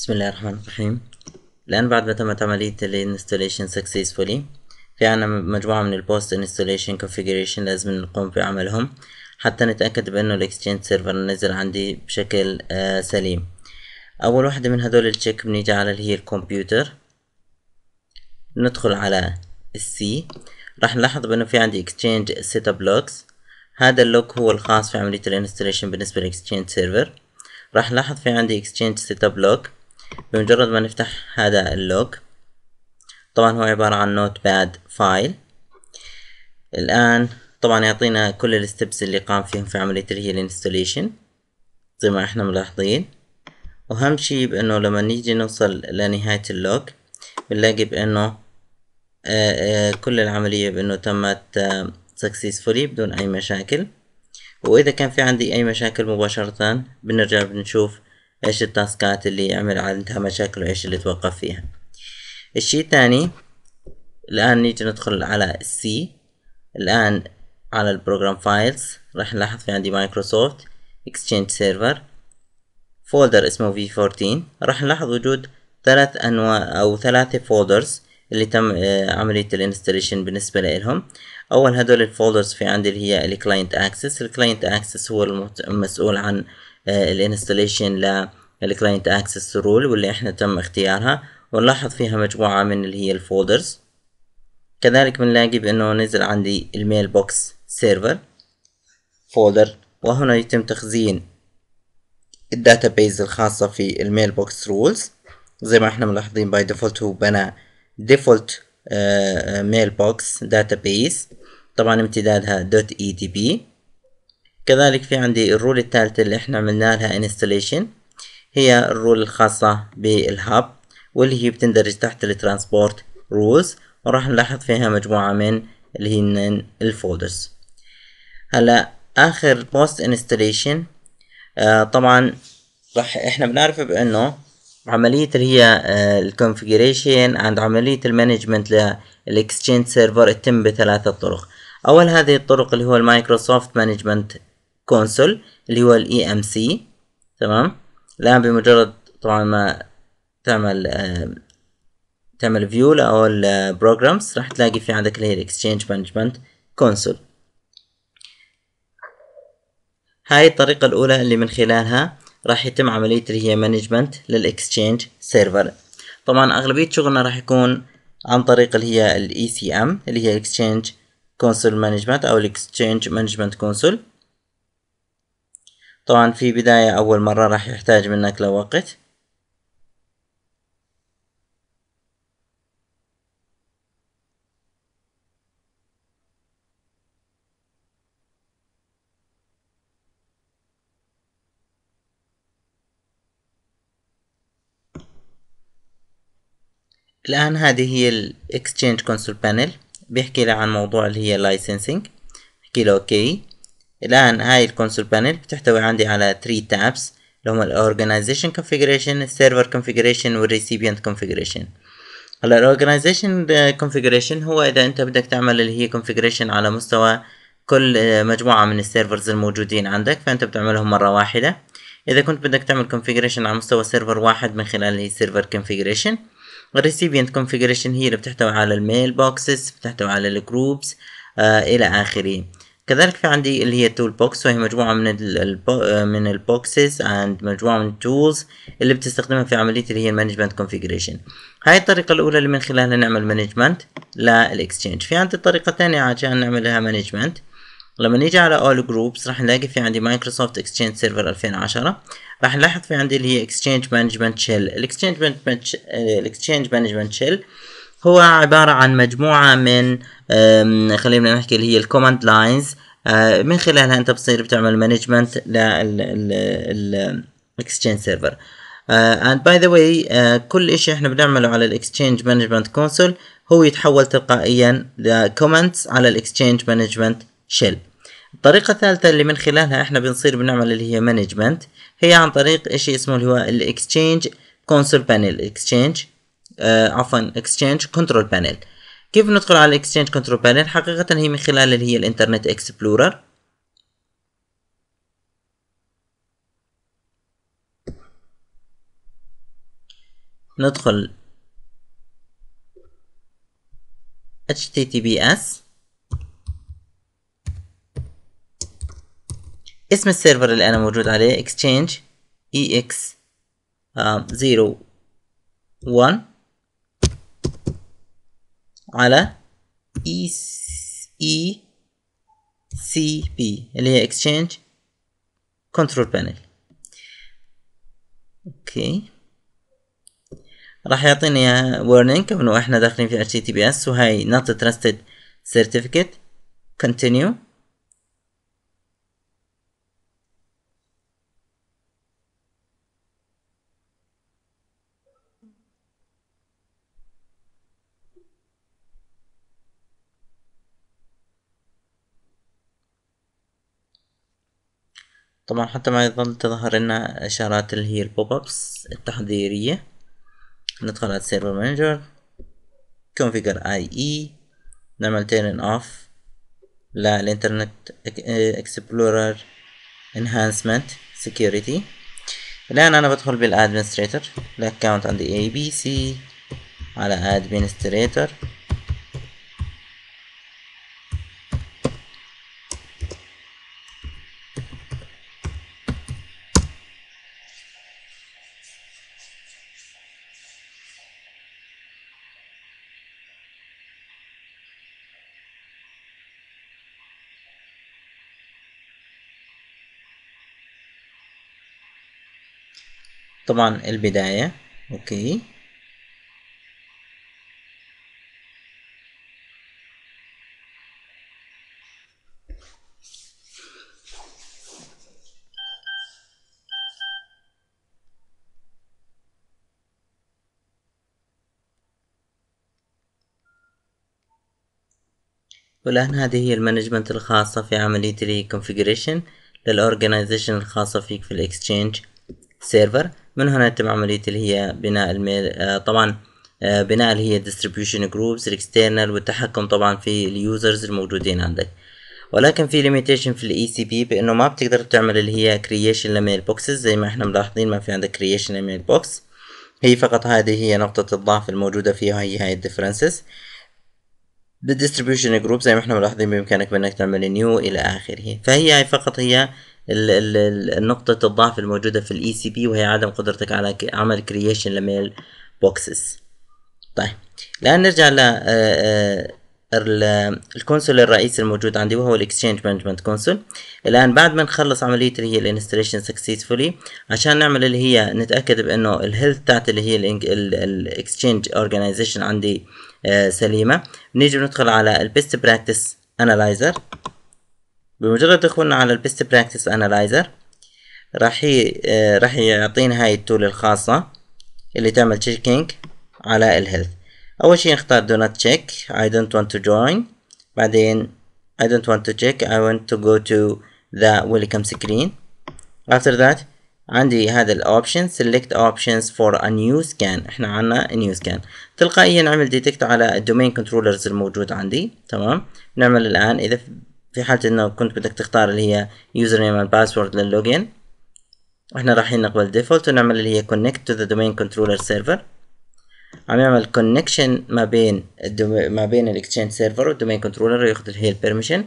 بسم الله الرحمن الرحيم الآن بعد ما تمت عملية الانستوليشن successfully في عنا مجموعة من البوست انستوليشن configuration لازم نقوم بعملهم حتى نتأكد بأنه الاكسشينج سيرفر نزل عندي بشكل آه سليم أول واحدة من هدول التشيك بنيجي على اللي هي الكمبيوتر ندخل على السي راح نلاحظ بأنه في عندي اكسشينج سيت اب لوكس هذا اللوك هو الخاص في عملية الانستوليشن بالنسبة للاكسشينج سيرفر راح نلاحظ في عندي اكسشينج سيت اب لوك بمجرد ما نفتح هذا اللوج طبعا هو عبارة عن نوت باد فايل الآن طبعا يعطينا كل الستبس اللي قام فيهم في عملية الهيل انستوليشن زي ما احنا ملاحظين وأهم شي بأنه لما نيجي نوصل لنهاية اللوج بنلاقي بأنه آآ آه، آآ آه، كل العملية بأنه تمت سكسيسفولي آه، بدون أي مشاكل وإذا كان في عندي أي مشاكل مباشرة بنرجع بنشوف ايش التاسكات اللي يعمل عندها مشاكل وايش اللي توقف فيها الشيء الثاني الان نيجي ندخل على السي الان على البروجرام فايلز راح نلاحظ في عندي مايكروسوفت اكسشينج سيرفر فولدر اسمه V14 راح نلاحظ وجود ثلاث انواع او ثلاثة فولدرز اللي تم آه، عملية الانستليشن بالنسبة لهم اول هدول الفولدرز في عندي اللي هي الكلاينت اكسس الكلاينت اكسس هو المسؤول عن آه، الانستليشن للكلاينت اكسس رول واللي احنا تم اختيارها ونلاحظ فيها مجموعة من اللي هي الفولدرز كذلك بنلاقي بانه نزل عندي الميل بوكس سيرفر فولدر وهنا يتم تخزين الداتابيز الخاصة في الميل بوكس رولز زي ما احنا ملاحظين باي ديفولت هو بنى ديفولت ميل بوكس داتابيز طبعا امتدادها دوت اي دي بي كذلك في عندي الرول الثالثة اللي احنا عملنا لها انستليشن هي الرول الخاصة بالهاب واللي هي بتندرج تحت الترانسبورت رولز وراح نلاحظ فيها مجموعة من اللي هن الفولدرز هلا اخر بوست انستليشن آه طبعا راح احنا بنعرف بانه عملية اللي هي آه، الكونفجريشن عند عملية المانجمنت للاكسشينج سيرفر تتم بثلاثة طرق اول هذه الطرق اللي هو المايكروسوفت مانجمنت كونسول اللي هو الاي ام e سي تمام الان بمجرد طبعا ما تعمل آه، تعمل فيو او البروجرامز راح تلاقي في عندك اللي هي الاكسشينج مانجمنت كونسول هاي الطريقة الأولى اللي من خلالها راح يتم عملية اللي هي مانجمنت للاكسشينج سيرفر طبعا أغلبية شغلنا راح يكون عن طريق اللي هي سي ECM اللي هي الاكسشينج كونسول مانجمنت أو الاكسشينج مانجمنت كونسول طبعا في بداية أول مرة راح يحتاج منك لوقت الآن هذه هي الـ Exchange Console Panel بيحكي لي عن موضوع اللي هي Licensing بيحكي له okay. الآن هاي الكونسول بانل بتحتوي عندي على 3 تابس اللي هم الاورجنايزيشن كونفيجريشن السيرفر كونفيجريشن والريسيبيانت كونفيجريشن هلا الاورجنايزيشن كونفيجريشن هو اذا انت بدك تعمل اللي هي كونفيجريشن على مستوى كل مجموعة من السيرفرز الموجودين عندك فانت بتعملهم مرة واحدة اذا كنت بدك تعمل كونفيجريشن على مستوى سيرفر واحد من خلال اللي هي سيرفر كونفيجريشن الريسيبيانت كونفيجريشن هي اللي بتحتوي على الميل بوكسز بتحتوي على الجروبس آه الى اخره كذلك في عندي اللي هي تول بوكس وهي مجموعة من ال من البوكسز اند مجموعة من التولز اللي بتستخدمها في عملية اللي هي المانجمنت كونفجريشن هاي الطريقة الأولى اللي من خلالها نعمل مانجمنت للإكسشينج في عندي طريقة ثانية عشان نعملها مانجمنت لما نيجي على اول جروبس راح نلاقي في عندي مايكروسوفت اكسشينج سيرفر 2010 راح نلاحظ في عندي اللي هي اكسشينج مانجمنت شيل الاكسشينج مانجمنت الاكسشينج مانجمنت شيل هو عبارة عن مجموعة من خلينا نحكي اللي هي الكوماند آه، لاينز من خلالها انت بتصير بتعمل مانجمنت للاكسشينج سيرفر اند باي ذا واي كل اشي احنا بنعمله على الاكسشينج مانجمنت كونسول هو يتحول تلقائيا لكومنتس على الاكسشينج مانجمنت شيل الطريقة الثالثة اللي من خلالها احنا بنصير بنعمل اللي هي مانجمنت هي عن طريق اشي اسمه اللي هو الاكسشينج كونسول بانل اكسشينج آه عفوا اكستشينج كنترول بانل كيف ندخل على اكستشينج كنترول بانل حقيقة هي من خلال اللي هي الانترنت اكسبلورر ندخل https اسم السيرفر اللي انا موجود عليه exchange ex 01 آه، على اي اي سي بي اللي هي اكسشينج كنترول بانل اوكي راح يعطيني اياها warning كونه احنا داخلين في اتش تي بي اس وهي نوت ترستد سيرتيفيكت كونتينيو طبعا حتى ما يظل تظهر لنا اشارات اللي هي البوب ابس التحضيرية ندخل على سيرفر مانجر كونفيجر اي اي نعمل تيرن اوف للانترنت اكسبلورر انهانسمنت سكيورتي الان انا بدخل بالادمنستريتور الاكونت عندي اي بي سي على ادمنستريتور طبعا البداية اوكي والآن هذه هي المانجمنت الخاصة في عملية للـ Organization الخاصة فيك في Exchange سيرفر من هنا يتم عملية اللي هي بناء الميل آه، طبعا آه، بناء اللي هي distribution groups external والتحكم طبعا في اليوزرز الموجودين عندك ولكن في limitation في الاي سي e بي بانه ما بتقدر تعمل اللي هي creation لميل بوكسز زي ما احنا ملاحظين ما في عندك creation لميل بوكس هي فقط هذه هي نقطة الضعف الموجودة فيها هي هاي الديفرنسز بالديستريبيوشن جروب زي ما احنا ملاحظين بامكانك بانك تعمل نيو الى اخره فهي هاي فقط هي النقطة الضعف الموجودة في الاي سي e بي وهي عدم قدرتك على عمل كرييشن لميل بوكسز طيب الآن نرجع ل آه، آه، الكونسول الرئيسي الموجود عندي وهو الاكسشينج مانجمنت كونسول الان بعد ما نخلص عمليه اللي هي الانستليشن سكسسفولي عشان نعمل اللي هي نتاكد بانه الهيلث تاعت اللي هي الاكسشينج اورجانيزيشن عندي آه، سليمه بنيجي بندخل على البيست براكتس انالايزر بمجرد دخولنا على البيست براكتس انالايزر راح آه، راح يعطينا هاي التول الخاصة اللي تعمل تشيكينج على الهيلث اول شي نختار دو نوت تشيك اي دونت وانت تو جوين بعدين اي دونت وانت تو تشيك اي وانت تو جو تو ذا ويلكم سكرين after that عندي هذا الاوبشن select options for a new scan احنا عنا new scan تلقائيا نعمل ديتكت على الدومين كنترولرز الموجود عندي تمام نعمل الان اذا في حالة انه كنت بدك تختار اللي هي يوزر نيم والباسورد للوجين احنا رايحين نقبل ديفولت ونعمل اللي هي كونكت تو ذا دومين كنترولر سيرفر عم يعمل كونكشن ما بين ما بين الاكسشينج سيرفر والدومين كنترولر وياخذ الهيل بيرميشن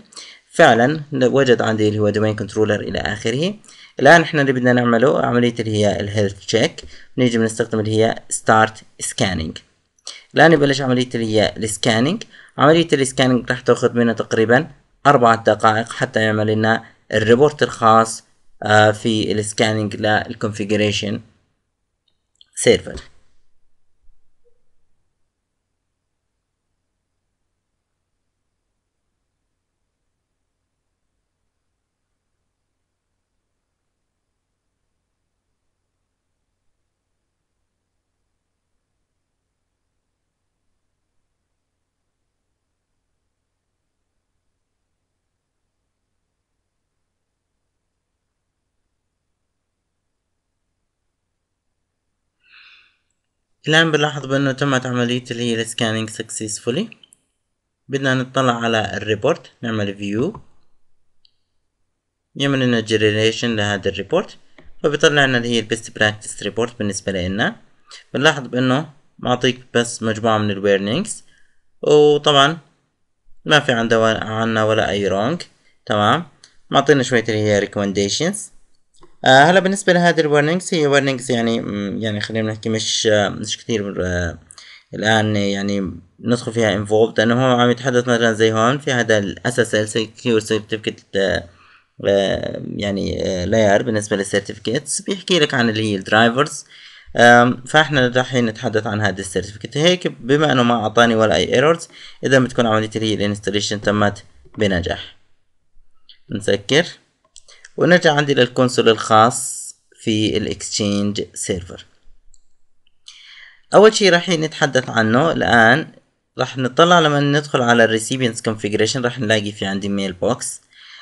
فعلا وجد عندي اللي هو دومين كنترولر الى اخره الان احنا اللي بدنا نعمله عمليه اللي هي الهيلث تشيك بنيجي بنستخدم اللي هي ستارت سكاننج الان يبلش عمليه اللي هي السكاننج عمليه السكاننج راح تاخذ منها تقريبا أربعة دقائق حتى يعمل لنا الريبورت الخاص آه، في السكاننج للكونفيجريشن سيرفر الآن بنلاحظ بأنه تمت عملية اللي هي السكانينج سكسيسفولي بدنا نطلع على الريبورت نعمل فيو يعمل لنا جنريشن لهذا الريبورت فبيطلع لنا اللي هي البيست براكتس ريبورت بالنسبة لنا بنلاحظ بأنه معطيك بس مجموعة من الويرنينجز وطبعا ما في عندنا عنا ولا أي رونج تمام معطينا شوية اللي هي ريكومنديشنز آه هلا بالنسبة لهذه الورنينجز هي ورنينجز يعني يعني خلينا نحكي مش آه، مش كثير آه، الآن يعني ندخل فيها انفولد لأنه هو عم يتحدث مثلا زي هون في هذا الأساس السكيور سيرتيفيكت آه يعني لاير آه، بالنسبة للسيرتيفيكتس بيحكي لك عن اللي هي الدرايفرز فاحنا رايحين نتحدث عن هذا السيرتيفيكت هيك بما انه ما اعطاني ولا اي ايرورز اذا بتكون عمليه اللي هي الانستليشن تمت بنجاح نسكر ونرجع عندي للكونسول الخاص في الاكستشينج سيرفر اول شيء راح نتحدث عنه الان راح نطلع لما ندخل على الريسيبينس كونفيجريشن راح نلاقي في عندي ميل بوكس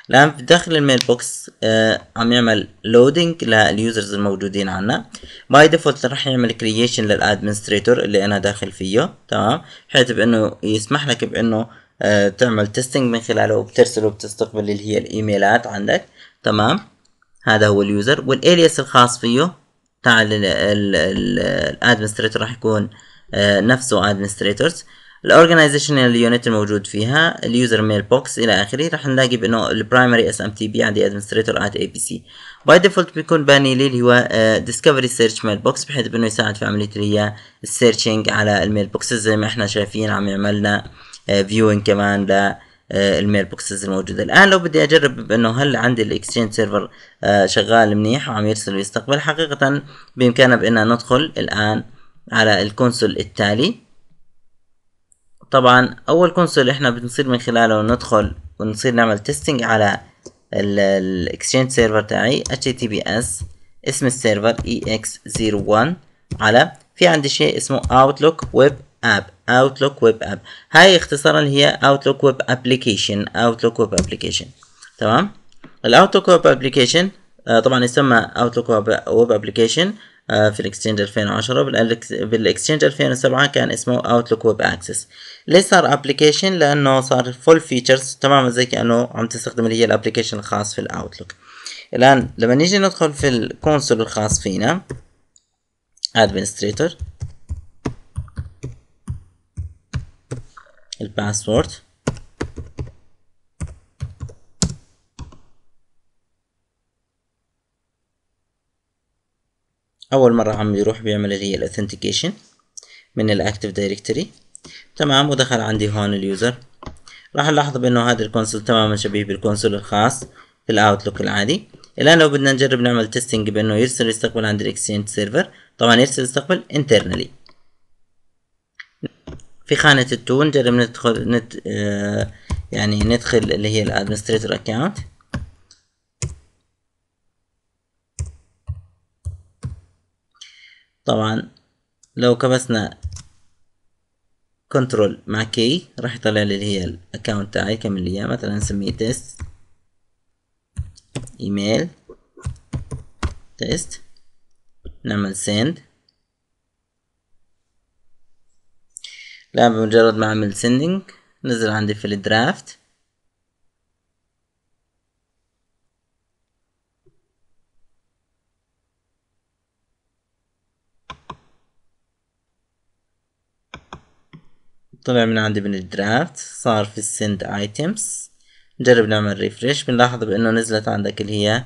الان في داخل الميل بوكس آه عم يعمل لودينج لليوزرز الموجودين عنا باي ديفولت راح يعمل كرييشن للادمنستريتور اللي انا داخل فيه تمام بحيث بانه يسمح لك بانه آه تعمل تيستينج من خلاله وبترسله وبتستقبل اللي هي الايميلات عندك تمام هذا هو اليوزر والالياس الخاص فيه تاع الادمنستريتور راح يكون آه، نفسه ادمنستريتورز الاورجنايزيشنال يونت الموجود فيها اليوزر ميل بوكس الى اخره راح نلاقي بانه البرايمري اس ام تي بي عندي ادمنستريتور ات اي بي سي باي ديفولت بيكون باني لي اللي هو ديسكفري سيرش ميل بوكس بحيث انه يساعد في عمليه اللي هي السيرشنج على الميل بوكسز زي ما احنا شايفين عم يعملنا فيوينج آه، كمان ل آه، الميل بوكسز الموجوده الان لو بدي اجرب بانه هل عندي الاكسشينج آه، سيرفر شغال منيح وعم يرسل ويستقبل حقيقه بامكاننا بان ندخل الان على الكونسول التالي طبعا اول كونسول احنا بنصير من خلاله ندخل ونصير نعمل تيستينج على الاكسشينج سيرفر تاعي https اسم السيرفر ex01 على في عندي شيء اسمه outlook web اب اوتلوك ويب اب هاي اختصارا هي اوتلوك ويب ابلكيشن اوتلوك ويب ابلكيشن تمام الاوتلوك ويب ابلكيشن طبعا يسمى اوتلوك ويب ابلكيشن في الاكستشينج 2010 بالاكستشينج 2007 كان اسمه اوتلوك ويب اكسس ليه صار ابلكيشن لانه صار فول فيتشرز تماما زي كانه عم تستخدم اللي هي الابلكيشن الخاص في الاوتلوك الان لما نيجي ندخل في الكونسول الخاص فينا ادمنستريتور الباسورد اول مره عم يروح بيعمل اللي هي الاثنتيكيشن من الاكتف دايركتوري تمام ودخل عندي هون اليوزر راح نلاحظ بانه هذا الكونسول تماما شبيه بالكونسول الخاص في العادي الان لو بدنا نجرب نعمل تيستينج بانه يرسل يستقبل عند الاكسينت سيرفر طبعا يرسل يستقبل internally في خانة التول نجرب ندخل نت آه، يعني ندخل اللي هي الادمنستريتور اكونت طبعا لو كبسنا كنترول مع كي راح يطلع لي اللي هي الاكونت تاعي كم اللي هي مثلا نسميه تيست ايميل تيست نعمل سند لا بمجرد ما اعمل سندنج نزل عندي في الدرافت طلع من عندي من الدرافت صار في السند ايتمز نجرب نعمل ريفرش بنلاحظ بانه نزلت عندك اللي هي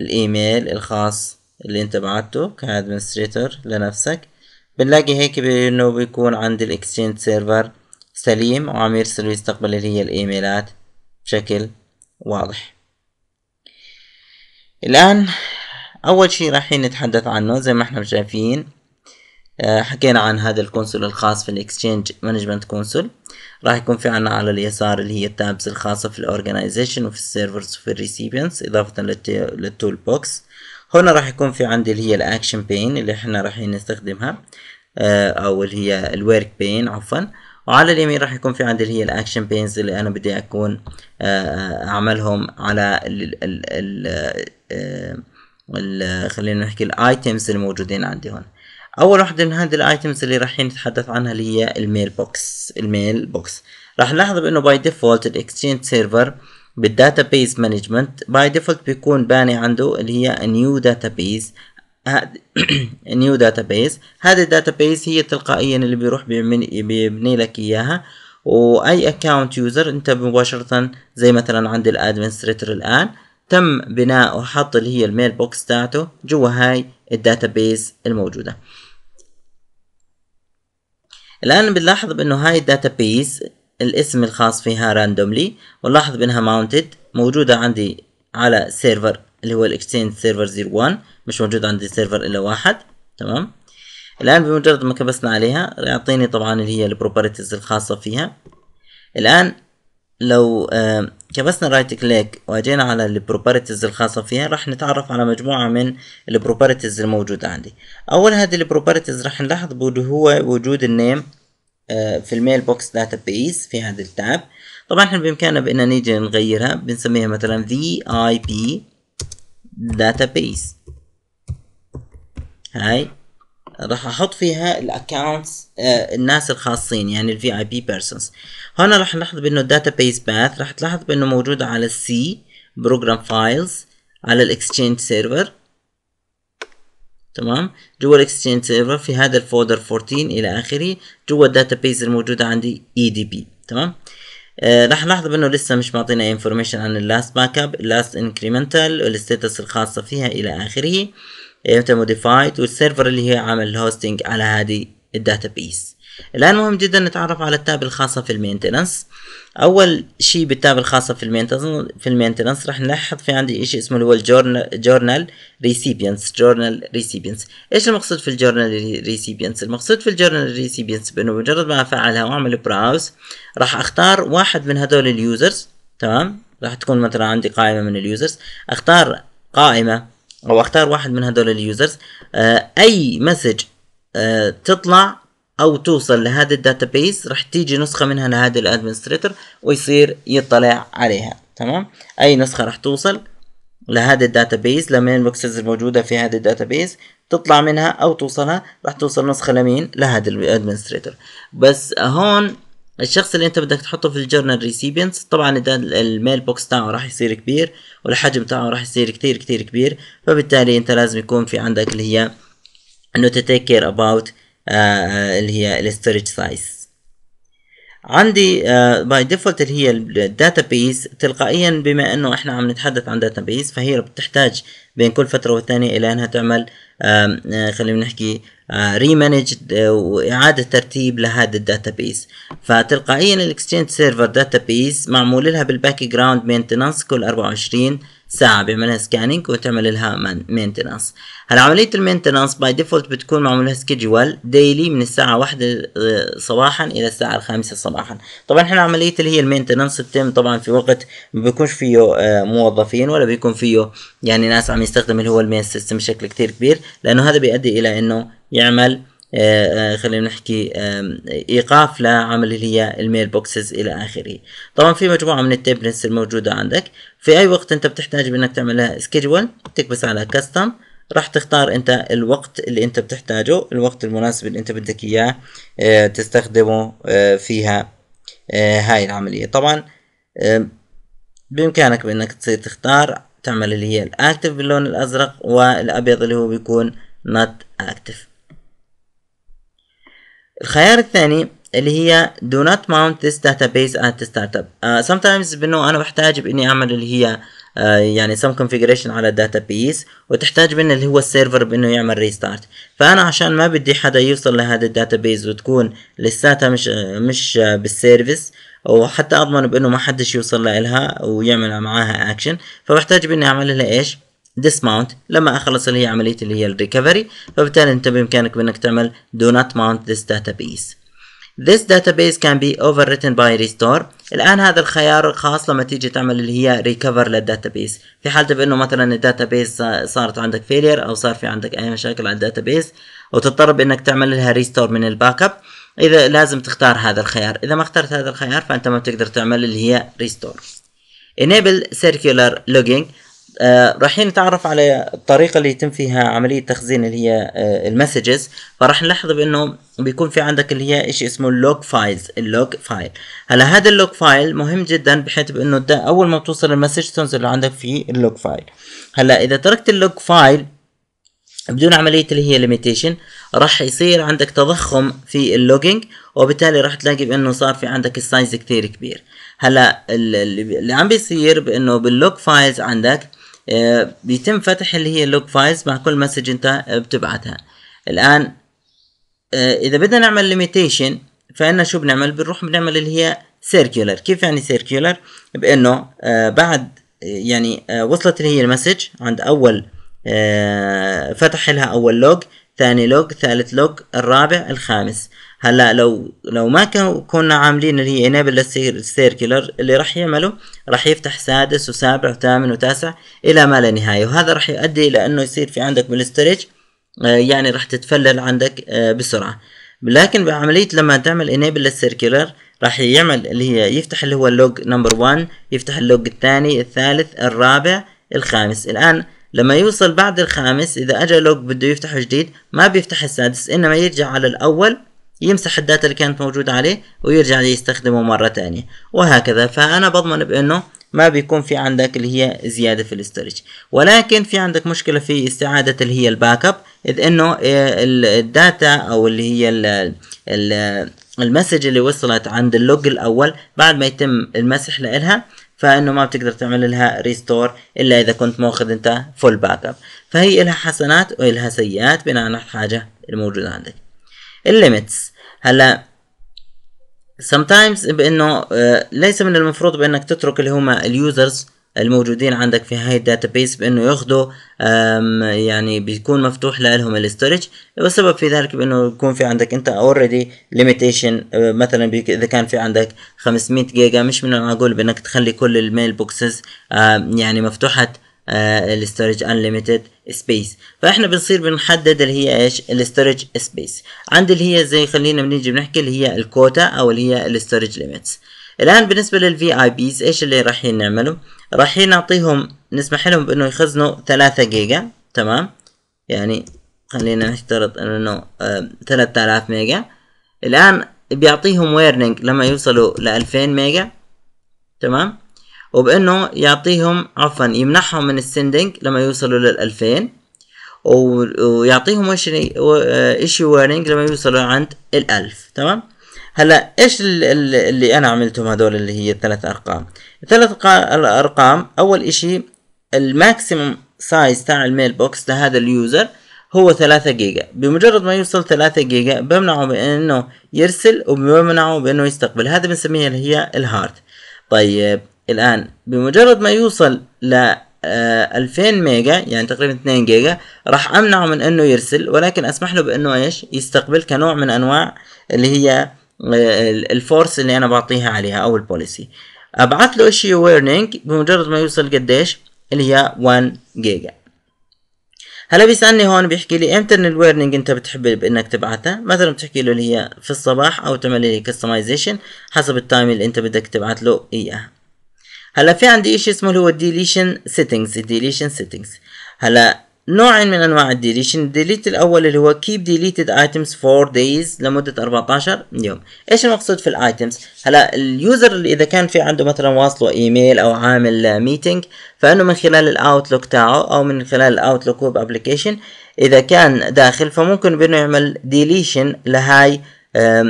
الايميل الخاص اللي انت بعته كادمنستريتور لنفسك بنلاقي هيك بانه بيكون عند الاكسشينج سيرفر سليم وعم يرسل ويستقبل اللي هي الايميلات بشكل واضح الان اول شيء رايحين نتحدث عنه زي ما احنا شايفين آه، حكينا عن هذا الكونسول الخاص في الاكسشينج مانجمنت كونسول راح يكون في عنا على اليسار اللي هي التابز الخاصة في الاورجنايزيشن وفي السيرفرز وفي الريسيبينس اضافة للتول بوكس هنا راح يكون في عندي اللي هي الاكشن بين اللي احنا راح نستخدمها آه، او اللي هي الورك بين عفوا وعلى اليمين راح يكون في عندي اللي هي الاكشن بينز اللي انا بدي اكون آه، آه، اعملهم على ال ال ال ال خلينا نحكي الايتمز الموجودين عندي هون اول واحدة من هذه الايتمز اللي راح نتحدث عنها اللي هي الميل بوكس الميل بوكس راح نلاحظ بانه باي ديفولت الاكسشينج سيرفر بالداتابيز مانجمنت باي ديفولت بيكون باني عنده اللي هي نيو داتابيز نيو داتابيز هذه الداتابيز هي تلقائيا اللي بيروح بيبني لك اياها واي اكونت يوزر انت مباشره زي مثلا عند الادمنستريتور الان تم بناء وحط اللي هي الميل بوكس تاعته جوا هاي الداتابيز الموجوده الان بنلاحظ بانه هاي الداتابيز الاسم الخاص فيها راندوملي ونلاحظ بانها ماونتد موجودة عندي على سيرفر اللي هو الاكستشينج سيرفر 01 مش موجود عندي سيرفر الا واحد تمام الان بمجرد ما كبسنا عليها يعطيني طبعا اللي هي البروبرتيز الخاصة فيها الان لو آه، كبسنا رايت كليك واجينا على البروبرتيز الخاصة فيها راح نتعرف على مجموعة من البروبرتيز الموجودة عندي اول هذه البروبرتيز راح نلاحظ هو وجود النيم آه، في الميل بوكس داتا بيس في هذا التاب طبعا احنا بامكاننا بان نيجي نغيرها بنسميها مثلا في اي بي داتا بيس هاي راح احط فيها الاكونتس آه، الناس الخاصين يعني الفي اي بي بيرسونز هنا راح نلاحظ بانه الداتا بيس باث راح تلاحظ بانه موجود على السي بروجرام فايلز على الاكستشينج سيرفر تمام جوا الاكستشينج سيرفر في هذا الفولدر 14 الى اخره جوه الداتابيز الموجوده عندي اي دي بي تمام آه، راح نلاحظ بانه لسه مش معطينا انفورميشن عن اللاست باك اب اللاست انكريمنتال الستاتس الخاصه فيها الى اخره متى موديفايد والسيرفر اللي هي عمل هوستنج على هذه الداتابيز الآن مهم جدا نتعرف على التاب الخاصة في المينتننس أول شيء بالتاب الخاصة في المينتنس في المينتنس راح نلاحظ في عندي شيء اسمه اللي هو الجورنال جورنال ريسيبينس جورنال ريسيبينس إيش المقصود في الجورنال ريسيبينس المقصود في الجورنال ريسيبينس بأنه مجرد ما أفعلها وأعمل براوز راح أختار واحد من هذول اليوزرز تمام راح تكون مثلا عندي قائمة من اليوزرز أختار قائمة أو أختار واحد من هذول اليوزرز آه، أي مسج آه، تطلع او توصل لهذا الداتابيس رح تيجي نسخه منها لهذا الادمنستريتور ويصير يطلع عليها تمام اي نسخه رح توصل لهذا الداتابيس لمين بوكسز الموجوده في هذا الداتابيس تطلع منها او توصلها راح توصل نسخه لمين لهذا الادمنستريتور بس هون الشخص اللي انت بدك تحطه في الجورنال ريسيبينتس طبعا الميل بوكس تاعه راح يصير كبير والحجم تاعه راح يصير كتير كتير كبير فبالتالي انت لازم يكون في عندك اللي هي انه تيك كير اباوت آه، آه، اللي هي الستورج سايز عندي باي آه، ديفولت اللي هي الداتابيس تلقائيا بما انه احنا عم نتحدث عن داتابيس فهي بتحتاج بين كل فتره والثانيه الى انها تعمل خلينا نحكي ريمانج واعاده ترتيب لهذا الداتابيس فتلقائيا الاكستشينج سيرفر داتابيس معمول لها بالباك جراوند مينتنانس كل 24 ساعة بيعملها سكانينج وتعمل لها مينتنانس هلا عملية المينتنانس باي ديفولت بتكون معمولها سكيدجول ديلي من الساعة واحدة آه، صباحا إلى الساعة الخامسة صباحا طبعا احنا عملية اللي هي المينتنانس بتتم طبعا في وقت ما بيكونش فيه آه، موظفين ولا بيكون فيه يعني ناس عم يستخدم اللي هو المين سيستم بشكل كتير كبير لأنه هذا بيؤدي إلى إنه يعمل آه، آه، خلينا نحكي ايقاف لعمل اللي هي الميل بوكسز الى اخره طبعا في مجموعه من التيبلتس الموجوده عندك في اي وقت انت بتحتاج بانك تعمل لها سكيدجول تكبس على كاستم راح تختار انت الوقت اللي انت بتحتاجه الوقت المناسب اللي انت بدك اياه آه، تستخدمه فيها هاي العمليه طبعا بامكانك بانك تصير تختار تعمل اللي هي الاكتف باللون الازرق والابيض اللي هو بيكون نوت اكتف الخيار الثاني اللي هي do not mount this database at startup uh, sometimes بانه انا بحتاج باني اعمل اللي هي uh, يعني some configuration على database وتحتاج منه اللي هو السيرفر بانه يعمل ريستارت فانا عشان ما بدي حدا يوصل لهذا الداتابيس وتكون لساتها مش مش بالسيرفيس وحتى اضمن بانه ما حدش يوصل لها ويعمل معاها اكشن فبحتاج باني اعمل لها ايش dismount لما اخلص اللي هي عملية اللي هي الريكفري فبالتالي انت بامكانك بانك تعمل do not mount this database This database can be overwritten by restore الآن هذا الخيار خاص لما تيجي تعمل اللي هي ريكفر للداتابيس في حالة بأنه مثلا الداتابيس صارت عندك فيلير أو صار في عندك أي مشاكل على الداتابيس وتضطر بأنك تعمل لها ريستور من الباك اب إذا لازم تختار هذا الخيار إذا ما اخترت هذا الخيار فأنت ما بتقدر تعمل اللي هي ريستور Enable circular logging آه، رايحين نتعرف على الطريقة اللي يتم فيها عملية تخزين اللي هي آه، المسجز فراح نلاحظ بانه بيكون في عندك اللي هي شيء اسمه اللوك فايلز اللوك فايل هلا هذا اللوك فايل مهم جدا بحيث بانه ده اول ما توصل المسج تنزل عندك في اللوك فايل هلا اذا تركت اللوك فايل بدون عملية اللي هي ليميتيشن راح يصير عندك تضخم في اللوجينج وبالتالي راح تلاقي بانه صار في عندك السايز كثير كبير هلا اللي عم بيصير بانه باللوك فايلز عندك بيتم فتح اللي هي اللوج فايلز مع كل مسج انت بتبعتها الان آه، اذا بدنا نعمل ليميتيشن فانا شو بنعمل بنروح بنعمل اللي هي سيركيولر كيف يعني سيركيولر بانه آه، بعد يعني آه، وصلت اللي هي المسج عند اول فتح لها اول لوج ثاني لوج ثالث لوج الرابع الخامس هلا لو لو ما كنا عاملين اللي هي انيبل سيركلر اللي راح يعمله راح يفتح سادس وسابع وثامن وتاسع الى ما لا نهايه وهذا راح يؤدي الى انه يصير في عندك بالستريتش آه، يعني راح تتفلل عندك آه، بسرعه لكن بعملية لما تعمل انيبل للسيركلر راح يعمل اللي هي يفتح اللي هو اللوج نمبر 1 يفتح اللوج الثاني الثالث الرابع الخامس الآن لما يوصل بعد الخامس إذا أجا لوج بده يفتحه جديد ما بيفتح السادس إنما يرجع على الأول يمسح الداتا اللي كانت موجودة عليه ويرجع يستخدمه مرة تانية وهكذا فأنا بضمن بأنه ما بيكون في عندك اللي هي زيادة في الاستورج ولكن في عندك مشكلة في استعادة اللي هي الباك اب إذ إنه آه، الداتا أو اللي هي ال المسج اللي وصلت عند اللوج الأول بعد ما يتم المسح لها فانه ما بتقدر تعمل لها ريستور الا اذا كنت ماخذ انت فول باك اب فهي لها حسنات ولها سيئات بناء على الحاجه الموجوده عندك الليمتس هلا sometimes بانه آه، ليس من المفروض بانك تترك اللي هما اليوزرز الموجودين عندك في هاي الداتابيس بانه ياخذوا يعني بيكون مفتوح لهم الاستورج والسبب في ذلك بانه يكون في عندك انت اوريدي آه، ليميتيشن مثلا اذا كان في عندك 500 جيجا مش من المعقول بانك تخلي كل الميل بوكسز يعني مفتوحه الاستورج انليمتد سبيس فاحنا بنصير بنحدد اللي هي ايش الاستورج سبيس عند اللي هي زي خلينا بنيجي بنحكي اللي هي الكوتا او اللي هي الاستورج ليميتس الآن بالنسبة للفي اي بيز ايش اللي رايحين نعمله؟ رايحين نعطيهم نسمح لهم بانه يخزنوا ثلاثة جيجا تمام؟ يعني خلينا نشترط انه ثلاثة آلاف ميجا الآن بيعطيهم ويرنينج لما يوصلوا لألفين ميجا تمام؟ وبانه يعطيهم عفوا يمنحهم من السندنج لما يوصلوا للألفين ويعطيهم ايش ايش ويرنينج لما يوصلوا عند الألف تمام؟ هلا ايش اللي انا عملتهم هذول اللي هي الثلاث ارقام الثلاث ارقام اول اشي الماكسيمم سايز تاع الميل بوكس لهذا اليوزر هو ثلاثة جيجا بمجرد ما يوصل ثلاثة جيجا بمنعه بانه يرسل وبمنعه بانه يستقبل هذا بنسميها اللي هي الهارت طيب الان بمجرد ما يوصل ل 2000 آه، ميجا يعني تقريبا 2 جيجا راح امنعه من انه يرسل ولكن اسمح له بانه ايش يستقبل كنوع من انواع اللي هي الفورس اللي انا بعطيها عليها او البوليسي ابعث له اشي ويرنينج بمجرد ما يوصل قديش اللي هي 1 جيجا هلا بيسالني هون بيحكي لي امتى ان الويرنينج انت بتحب انك تبعتها مثلا بتحكي له اللي هي في الصباح او تعمل لي كستمايزيشن حسب التايم اللي انت بدك تبعث له اياها هلا في عندي اشي اسمه اللي هو الديليشن سيتنجز الديليشن سيتنجز هلا نوع من انواع الديليشن الديليت الاول اللي هو keep deleted items for days لمده 14 يوم ايش المقصود في الايتمز هلا اليوزر اللي اذا كان في عنده مثلا واصله ايميل او عامل ميتنج فانه من خلال الاوتلوك تاعه او من خلال الاوتلوك ويب ابلكيشن اذا كان داخل فممكن بانه يعمل ديليشن لهاي آه،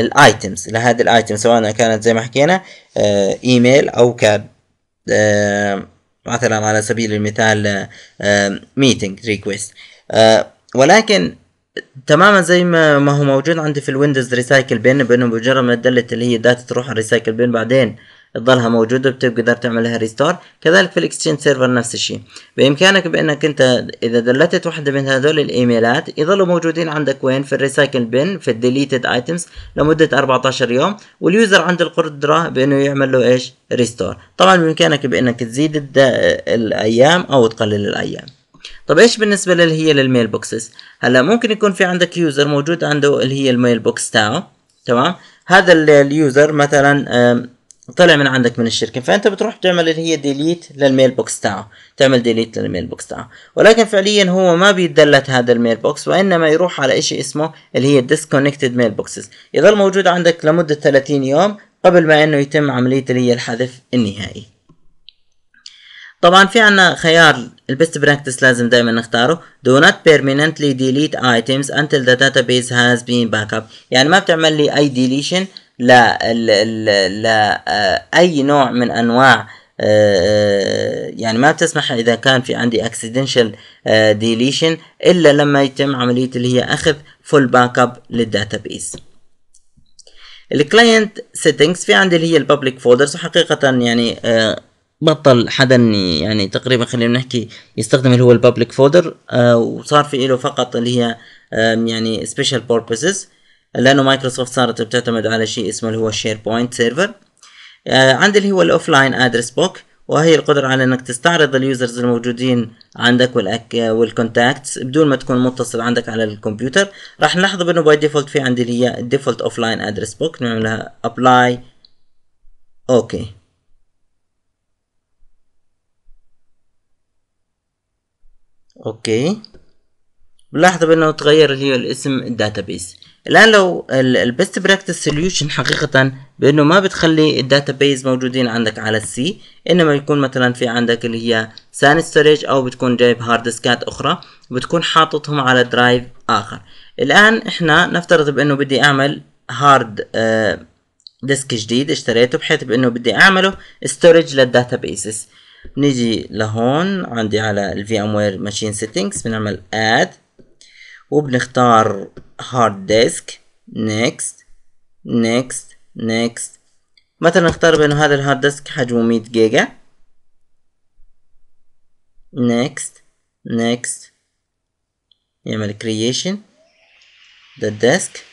الايتمز لهذه الايتم سواء كانت زي ما حكينا آه، ايميل او كان مثلا على سبيل المثال ميتنج آه، ريكويست آه، ولكن تماما زي ما ما هو موجود عندي في الويندوز ريسايكل بين بانه مجرد ما الدالة اللي هي داتا تروح الريسايكل بين بعدين تظلها موجودة بتقدر تعمل لها كذلك في الاكستشينج سيرفر نفس الشيء بامكانك بانك انت اذا دلتت واحدة من هذول الايميلات يظلوا موجودين عندك وين في الريسايكل بن في الديليتد ايتمز لمدة 14 يوم واليوزر عنده القدرة بانه يعمل له ايش ريستور طبعا بامكانك بانك تزيد الايام او تقلل الايام طب ايش بالنسبه اللي هي للميل بوكسز هلا ممكن يكون في عندك يوزر موجود عنده اللي هي الميل بوكس تاعه تمام هذا اليوزر مثلا طلع من عندك من الشركه فانت بتروح بتعمل اللي هي ديليت للميل بوكس تاعه تعمل ديليت للميل بوكس تاعه ولكن فعليا هو ما بيدلت هذا الميل بوكس وانما يروح على شيء اسمه اللي هي ديسكونكتد ميل بوكسز يظل موجود عندك لمده 30 يوم قبل ما انه يتم عمليه اللي هي الحذف النهائي طبعا في عنا خيار البيست براكتس لازم دائما نختاره do not permanently delete items until the database has been backup يعني ما بتعمل لي اي deletion لا لا, لا, آه، لا اي نوع من انواع آه، آه، يعني ما بتسمح اذا كان في عندي اكسيدنشال ديليشن الا لما يتم عمليه اللي هي اخذ فول باك اب للداتابيس الكلاينت سيتنجز في عندي اللي هي الببليك فولدرز وحقيقه يعني بطل حدا يعني تقريبا خلينا نحكي يستخدم اللي هو الببليك فولدر وصار في له فقط اللي هي يعني سبيشال بوربسز لانه مايكروسوفت صارت بتعتمد على شيء اسمه اللي هو الشير بوينت سيرفر عندي اللي هو الاوف لاين ادرس بوك وهي القدرة على انك تستعرض اليوزرز الموجودين عندك والأك... والكونتاكتس بدون ما تكون متصل عندك على الكمبيوتر راح نلاحظ بانه باي ديفولت في عندي اللي هي الديفولت اوف لاين ادرس بوك نعملها ابلاي اوكي اوكي بنلاحظ بانه تغير اللي هي الاسم الداتابيس الان لو البيست براكتس سوليوشن حقيقه بانه ما بتخلي الداتا بيز موجودين عندك على السي انما يكون مثلا في عندك اللي هي سان ستوريج او بتكون جايب هارد ديسكات اخرى وبتكون حاططهم على درايف اخر الان احنا نفترض بانه بدي اعمل هارد آه، ديسك جديد اشتريته بحيث بانه بدي اعمله ستوريج للداتا بيسز نيجي لهون عندي على الفي ام وير ماشين سيتنجز بنعمل اد وبنختار هارد ديسك نيكست نيكست نيكست مثلا اختار بانه هذا الهارد ديسك حجمه 100 جيجا نيكست نيكست يعمل كرييشن ذا ديسك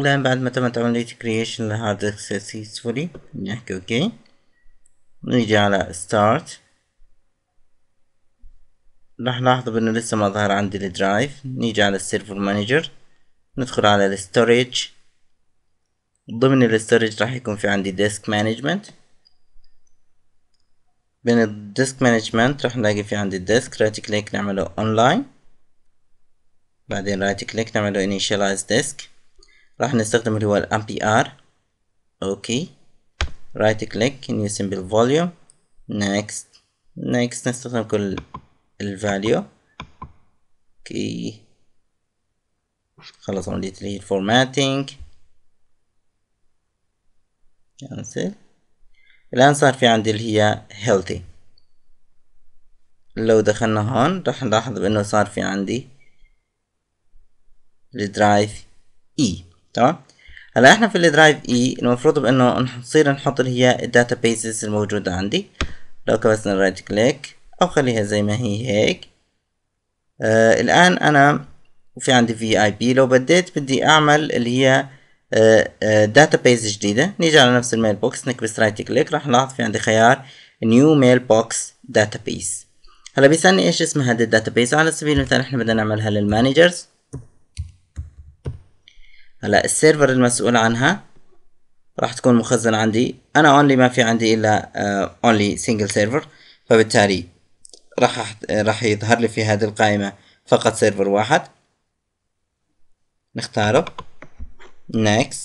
الآن بعد ما تمت عملية creation لهذا successfully نحكي اوكي نيجي على start راح نلاحظ بانه لسه ما ظهر عندي الدرايف نيجي على السيرفر مانجر ندخل على الستورج ضمن الستورج راح يكون في عندي ديسك مانجمنت بين الديسك مانجمنت راح نلاقي في عندي الديسك رايت كليك نعمله اونلاين بعدين رايت كليك نعمله initialize disk راح نستخدم اللي هو الامبي ار اوكي رايت كليك نيو سمبل فوليوم نيكست نيكست نستخدم كل الفاليو اوكي خلص عملية اللي هي الفورماتينج كانسل الآن صار في عندي اللي هي healthy لو دخلنا هون راح نلاحظ بأنه صار في عندي الدرايف اي E تمام هلا احنا في الدرايف e اي المفروض بانه نصير نحط اللي هي الداتا بيزز الموجودة عندي لو كبسنا الرايت كليك او خليها زي ما هي هيك آه الان انا وفي عندي في اي بي لو بديت بدي اعمل اللي هي آه آه داتا جديدة نيجي على نفس الميل بوكس نكبس رايت كليك راح نلاحظ في عندي خيار نيو ميل بوكس داتا بيز هلا بيسألني ايش اسم هذا الداتا بيز على سبيل المثال احنا بدنا نعملها للمانجرز هلا السيرفر المسؤول عنها راح تكون مخزن عندي انا اونلي ما في عندي الا اونلي سنجل سيرفر فبالتالي راح راح يظهر لي في هذه القائمة فقط سيرفر واحد نختاره next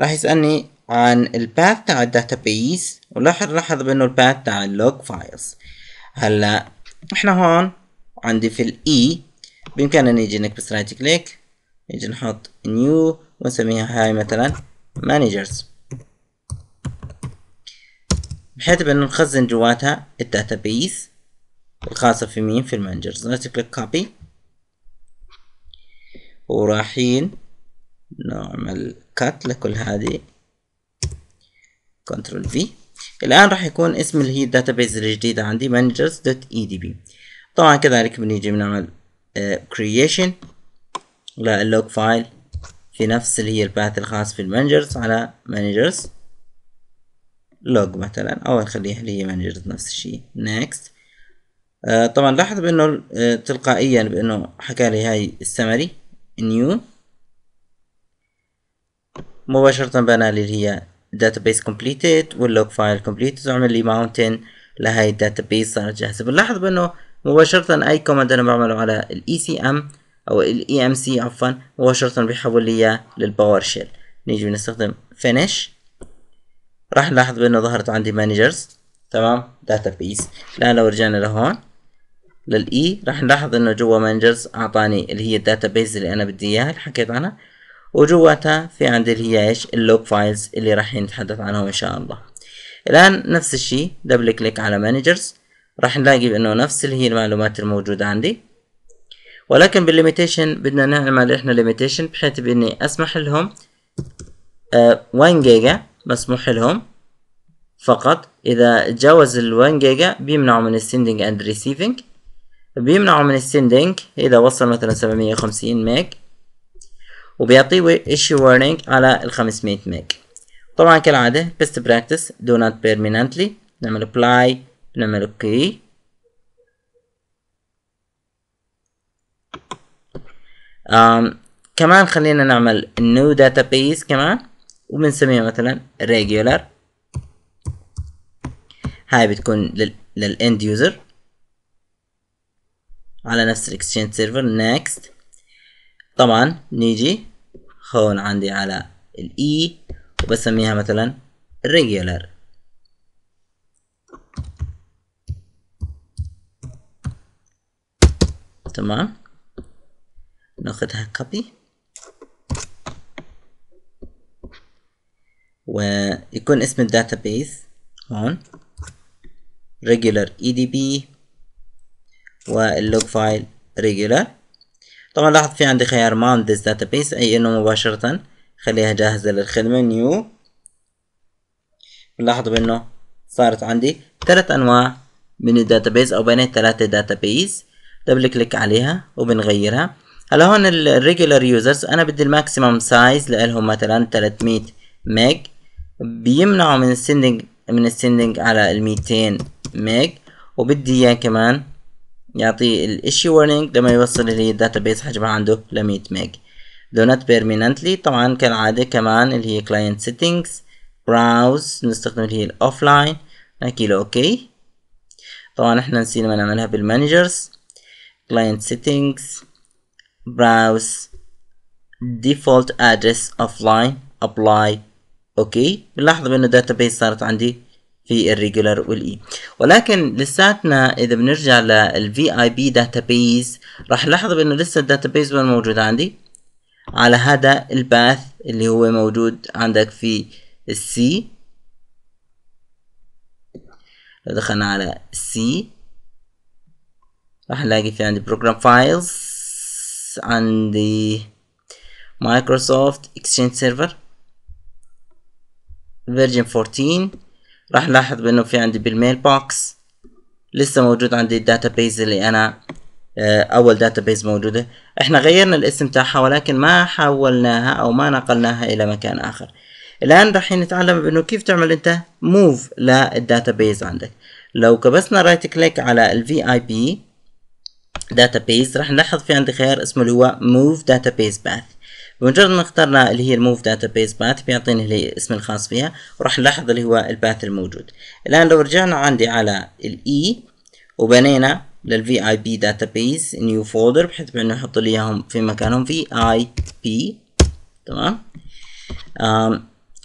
راح يسألني عن الباث تاع الداتابيس وراح نلاحظ بانه الباث تاع اللوج فايلز هلا احنا هون عندي في الاي e. بامكاننا نيجي نكبس رايت كليك نجي نحط new ونسميها هاي مثلا managers بحيث بأنه نخزن جواتها الداتابيس الخاصة في مين في المانجرز كليك كوبي ورايحين نعمل كات لكل هذه كنترول في الآن راح يكون اسم اللي هي الداتابيس الجديدة عندي managers.edb طبعا كذلك بنيجي بنعمل آه، creation اللوك فايل في نفس اللي هي الباث الخاص في المانجرز على مانجرز لوج مثلا او نخليها اللي هي مانجرز نفس الشيء نيكست آه طبعا لاحظ بانه آه تلقائيا بانه حكى لي هاي السمري نيو مباشرة بنى لي اللي هي database completed واللوج فايل completed وعمل لي ماونتن لهاي الداتابيس صارت جاهزة بنلاحظ بانه مباشرة اي كوماند انا بعمله على الاي سي e ام او ال EMC عفوا مباشرة بيحول لي اياه للباور شيل نيجي بنستخدم finish راح نلاحظ بانه ظهرت عندي مانجرز تمام داتا بيس الان لو رجعنا لهون للاي راح نلاحظ انه جوا مانجرز اعطاني اللي هي الداتا بيس اللي انا بدي اياها اللي حكيت عنها وجواتها في عندي اللي هي ايش اللوج فايلز اللي راح نتحدث عنهم ان شاء الله الان نفس الشيء دبل كليك على مانجرز راح نلاقي بانه نفس اللي هي المعلومات الموجودة عندي ولكن بالليميتيشن بدنا نعمل احنا ليميتيشن بحيث باني اسمح لهم آه 1 جيجا مسموح لهم فقط اذا تجاوز ال 1 جيجا بيمنعوا من السندنج اند ريسيفنج بيمنعوا من السندنج اذا وصل مثلا 750 ميج وبيعطي ايشو ورنينج على ال 500 ميج طبعا كالعادة بيست براكتس دو نوت بيرمننتلي نعمل ابلاي نعمل اوكي okay. كمان خلينا نعمل new database كمان وبنسميها مثلا regular هاي بتكون لل للاند يوزر على نفس الاكسشينج سيرفر next طبعا نيجي هون عندي على الاي e، وبسميها مثلا regular تمام ناخدها كوبي ويكون اسم الداتابيز هون regular edb واللوج فايل regular طبعا لاحظ في عندي خيار mount this database اي انه مباشرة خليها جاهزة للخدمة new نلاحظ بانه صارت عندي ثلاث انواع من الداتابيز او بنيت ثلاثة داتابيز دبل كليك عليها وبنغيرها هلا هون الريجولار يوزرز انا بدي الماكسيمم سايز لهم مثلا 300 ميج بيمنعوا من السندنج من السندنج على ال 200 ميج وبدي اياه كمان يعطي الاشي ورنينج لما يوصل اللي هي الداتابيس حجمها عنده ل 100 ميج do بيرمننتلي طبعا كالعادة كمان اللي هي كلاينت سيتنجز براوز نستخدم اللي هي لاين نحكي له اوكي طبعا احنا نسينا ما نعملها بالمانجرز كلاينت سيتنجز browse default address offline apply اوكي بنلاحظ بانه database صارت عندي في الريجولر والاي e. ولكن لساتنا اذا بنرجع للفي اي بي داتابيز راح نلاحظ بانه لسه الداتابيز وين موجود عندي على هذا الباث اللي هو موجود عندك في السي لو دخلنا على السي راح نلاقي في عندي program files عندي on the Microsoft Exchange Server version 14 راح نلاحظ بانه في عندي بالميل بوكس لسه موجود عندي الداتابيز اللي انا آه، اول داتابيز موجودة احنا غيرنا الاسم تاعها ولكن ما حولناها او ما نقلناها الى مكان اخر الان راح نتعلم بانه كيف تعمل انت موف للداتابيز عندك لو كبسنا رايت كليك على الفي اي بي database راح نلاحظ في عندي خيار اسمه اللي هو move database باث بمجرد ما اخترنا اللي هي الموف داتابيس باث بيعطيني اللي الاسم الخاص فيها وراح نلاحظ اللي هو الباث الموجود الان لو رجعنا عندي على الاي e، وبنينا للفي اي بي داتابيس نيو فولدر بحيث بانه يحط لي اياهم في مكانهم في اي بي تمام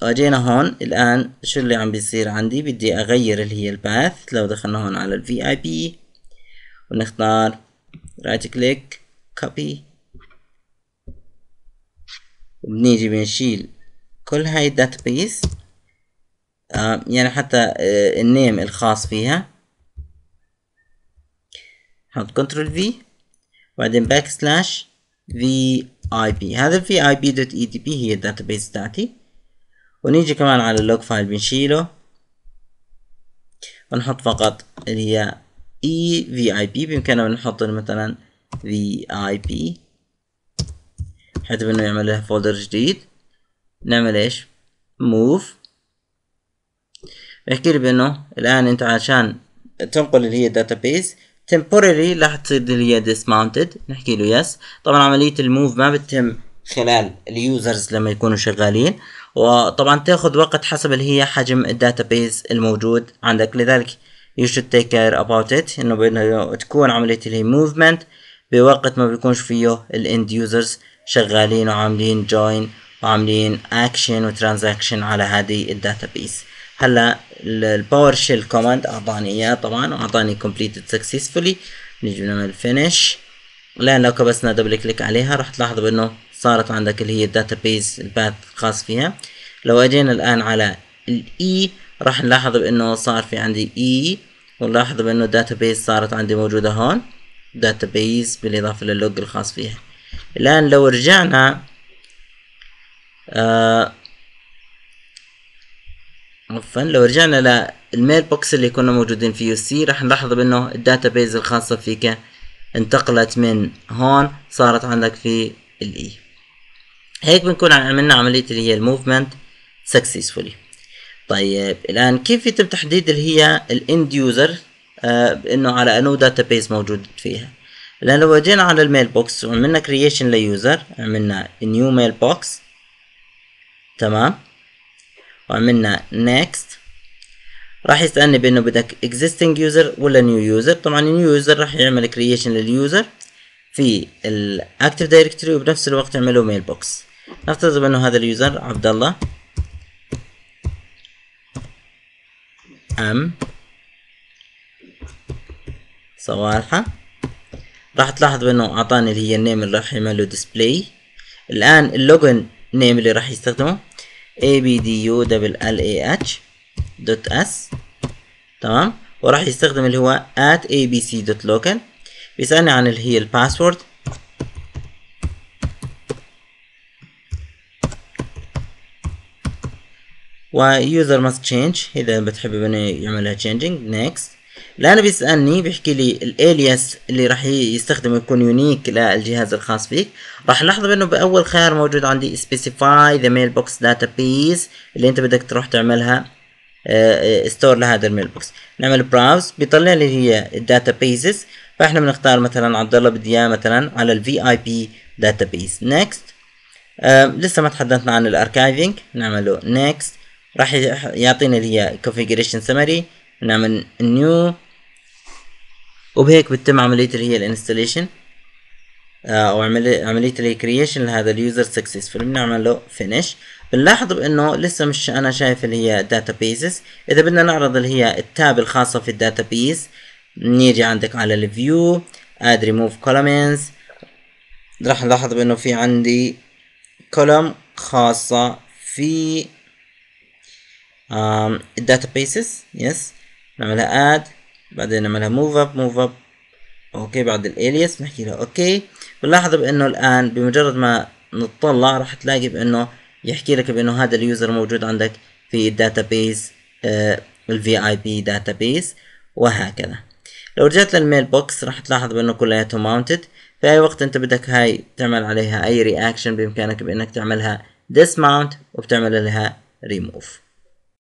واجينا هون الان شو اللي عم بيصير عندي بدي اغير اللي هي الباث لو دخلنا هون على الفي اي بي ونختار رايت كليك كوبي وبنيجي بنشيل كل هاي الداتا بيس آه يعني حتى آه النيم الخاص فيها حط كنترول في وبعدين باك سلاش في اي بي هذا في اي بي دوت اي دي بي هي الداتا بيس تاعتي ونيجي كمان على اللوج فايل بنشيله ونحط فقط اللي هي اي في اي بي بامكاننا نحط مثلا في اي بي حتى انه يعمل له فولدر جديد نعمل ايش موف يحكي لي بانه الان انت عشان تنقل اللي هي الداتابيز temporary راح تصير اللي هي dismounted نحكي له يس طبعا عملية الموف ما بتتم خلال اليوزرز لما يكونوا شغالين وطبعا تاخذ وقت حسب اللي هي حجم الداتابيز الموجود عندك لذلك you should take care about it انه بانه تكون عملية هي movement بوقت ما بيكونش فيه الاند يوزرز شغالين وعاملين جوين وعاملين اكشن transaction على هذه database هلا الباور شيل كوماند اعطاني اياه طبعا واعطاني completed successfully نيجي نعمل finish الان لو كبسنا دبل كليك عليها راح تلاحظوا انه صارت عندك اللي هي الداتابيس الباث الخاص فيها لو اجينا الان على ال e راح نلاحظ بانه صار في عندي اي e ونلاحظ بأنه الداتابيز صارت عندي موجودة هون داتابيز بالإضافة لللوج الخاص فيها الآن لو رجعنا آه عفوا لو رجعنا للميل بوكس اللي كنا موجودين فيه سي راح نلاحظ بأنه الداتابيز الخاصة فيك انتقلت من هون صارت عندك في الإي e. هيك بنكون عملنا عملية اللي هي الموفمنت successfully طيب الان كيف يتم تحديد اللي هي الاند يوزر آه، انه بانه على انو داتابيس موجود فيها لان لو جينا على الميل بوكس وعملنا كرييشن ليوزر عملنا نيو ميل بوكس تمام وعملنا next راح يسألني بانه بدك existing user ولا new user طبعا new user راح يعمل creation لليوزر في الاكتيف دايركتوري وبنفس الوقت يعملوا ميل بوكس نفترض بانه هذا اليوزر عبد الله ام صوالحة راح تلاحظ بانه اعطاني اللي هي النيم اللي راح يعمل له ديسبلاي الان اللوجن نيم اللي راح يستخدمه abdu.lah.s دوت اس تمام وراح يستخدم اللي هو abc.login بيسألني عن اللي هي الباسورد ويوزر must change اذا بتحب انه يعملها changing next الان بيسالني بيحكي لي الالياس اللي راح يستخدمه يكون يونيك للجهاز الخاص فيك راح لاحظ بانه باول خيار موجود عندي specify the mailbox database اللي انت بدك تروح تعملها ستور آه، لهذا الميل بوكس نعمل براوز بيطلع لي هي الداتا بيزز فاحنا بنختار مثلا عبد الله بدي اياه مثلا على الفي اي بي داتا بيز نيكست لسه ما تحدثنا عن الاركايفنج نعمله نيكست راح يعطينا اللي هي configuration summary نعمل new وبهيك بتتم عملية اللي هي الانستليشن او آه، عملية اللي هي creation لهذا اليوزر successful بنعمل له finish بنلاحظ بانه لسه مش انا شايف اللي هي databases اذا بدنا نعرض اللي هي التاب الخاصة في الداتابيز نيجي عندك على الفيو add remove columns راح نلاحظ بانه في عندي column خاصة في databases yes نعملها add بعدين نعملها move up move up اوكي بعد الالياس نحكي له اوكي بنلاحظ بانه الان بمجرد ما نطلع راح تلاقي بانه يحكي لك بانه هذا اليوزر موجود عندك في الداتابيز آه الفي اي بي داتابيز وهكذا لو رجعت للميل بوكس راح تلاحظ بانه كلياته ماونتد في اي وقت انت بدك هاي تعمل عليها اي رياكشن بامكانك بانك تعملها dismount وبتعمل لها remove